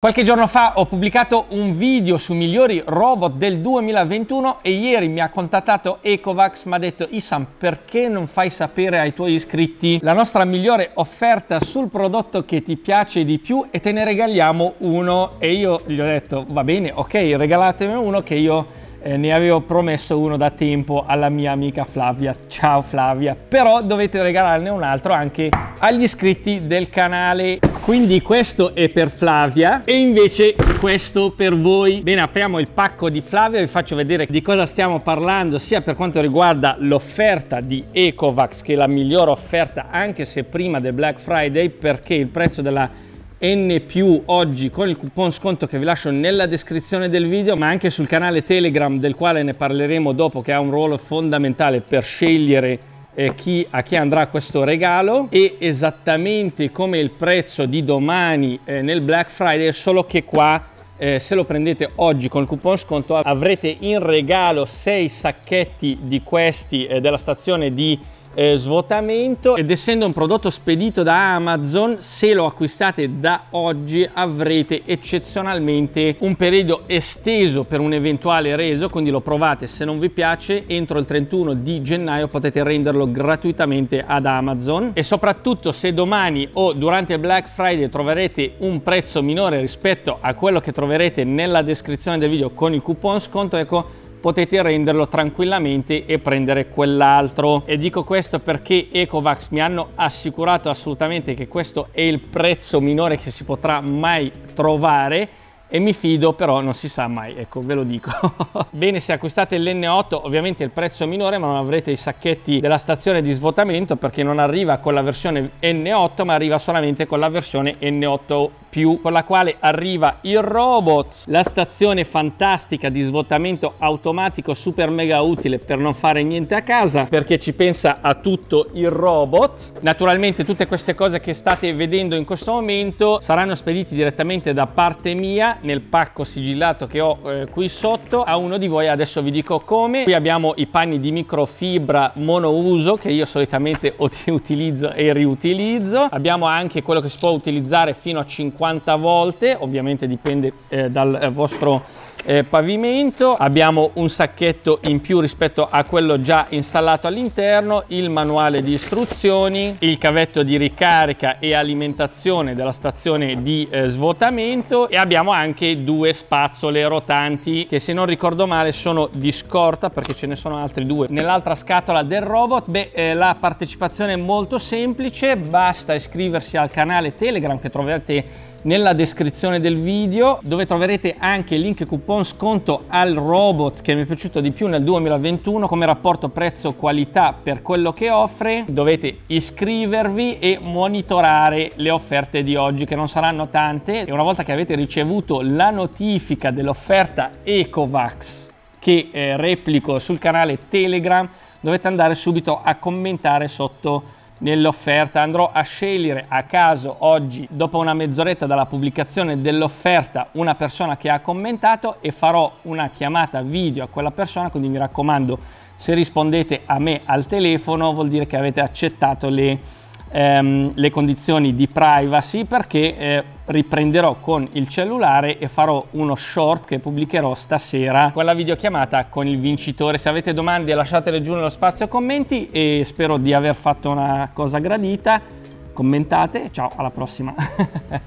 Qualche giorno fa ho pubblicato un video su migliori robot del 2021 e ieri mi ha contattato Ecovax, mi ha detto Isam perché non fai sapere ai tuoi iscritti la nostra migliore offerta sul prodotto che ti piace di più e te ne regaliamo uno e io gli ho detto va bene ok regalatemi uno che io eh, ne avevo promesso uno da tempo alla mia amica Flavia. Ciao Flavia, però dovete regalarne un altro anche agli iscritti del canale. Quindi questo è per Flavia e invece questo per voi. Bene, apriamo il pacco di Flavia e vi faccio vedere di cosa stiamo parlando sia per quanto riguarda l'offerta di Ecovax che è la migliore offerta anche se prima del Black Friday perché il prezzo della N più oggi con il coupon sconto che vi lascio nella descrizione del video ma anche sul canale Telegram del quale ne parleremo dopo che ha un ruolo fondamentale per scegliere eh, chi, a chi andrà questo regalo e esattamente come il prezzo di domani eh, nel Black Friday, solo che qua eh, se lo prendete oggi con il coupon sconto avrete in regalo 6 sacchetti di questi eh, della stazione di eh, svuotamento ed essendo un prodotto spedito da Amazon se lo acquistate da oggi avrete eccezionalmente un periodo esteso per un eventuale reso quindi lo provate se non vi piace entro il 31 di gennaio potete renderlo gratuitamente ad Amazon e soprattutto se domani o durante Black Friday troverete un prezzo minore rispetto a quello che troverete nella descrizione del video con il coupon sconto ecco potete renderlo tranquillamente e prendere quell'altro. E dico questo perché Ecovax mi hanno assicurato assolutamente che questo è il prezzo minore che si potrà mai trovare e mi fido però non si sa mai ecco ve lo dico bene se acquistate l'N8 ovviamente il prezzo è minore ma non avrete i sacchetti della stazione di svuotamento perché non arriva con la versione N8 ma arriva solamente con la versione N8 più con la quale arriva il robot, la stazione fantastica di svuotamento automatico super mega utile per non fare niente a casa perché ci pensa a tutto il robot. Naturalmente tutte queste cose che state vedendo in questo momento saranno spediti direttamente da parte mia nel pacco sigillato che ho eh, qui sotto a uno di voi adesso vi dico come. Qui abbiamo i panni di microfibra monouso che io solitamente utilizzo e riutilizzo. Abbiamo anche quello che si può utilizzare fino a 50 50 volte, ovviamente dipende eh, dal eh, vostro eh, pavimento. Abbiamo un sacchetto in più rispetto a quello già installato all'interno, il manuale di istruzioni, il cavetto di ricarica e alimentazione della stazione di eh, svuotamento e abbiamo anche due spazzole rotanti che se non ricordo male sono di scorta perché ce ne sono altri due. Nell'altra scatola del robot, beh, eh, la partecipazione è molto semplice, basta iscriversi al canale Telegram che troverete nella descrizione del video dove troverete anche il link coupon sconto al robot che mi è piaciuto di più nel 2021 come rapporto prezzo qualità per quello che offre dovete iscrivervi e monitorare le offerte di oggi che non saranno tante e una volta che avete ricevuto la notifica dell'offerta Ecovax che eh, replico sul canale Telegram dovete andare subito a commentare sotto nell'offerta andrò a scegliere a caso oggi dopo una mezz'oretta dalla pubblicazione dell'offerta una persona che ha commentato e farò una chiamata video a quella persona quindi mi raccomando se rispondete a me al telefono vuol dire che avete accettato le, ehm, le condizioni di privacy perché eh, riprenderò con il cellulare e farò uno short che pubblicherò stasera con la videochiamata con il vincitore. Se avete domande lasciatele giù nello spazio commenti e spero di aver fatto una cosa gradita. Commentate, ciao, alla prossima!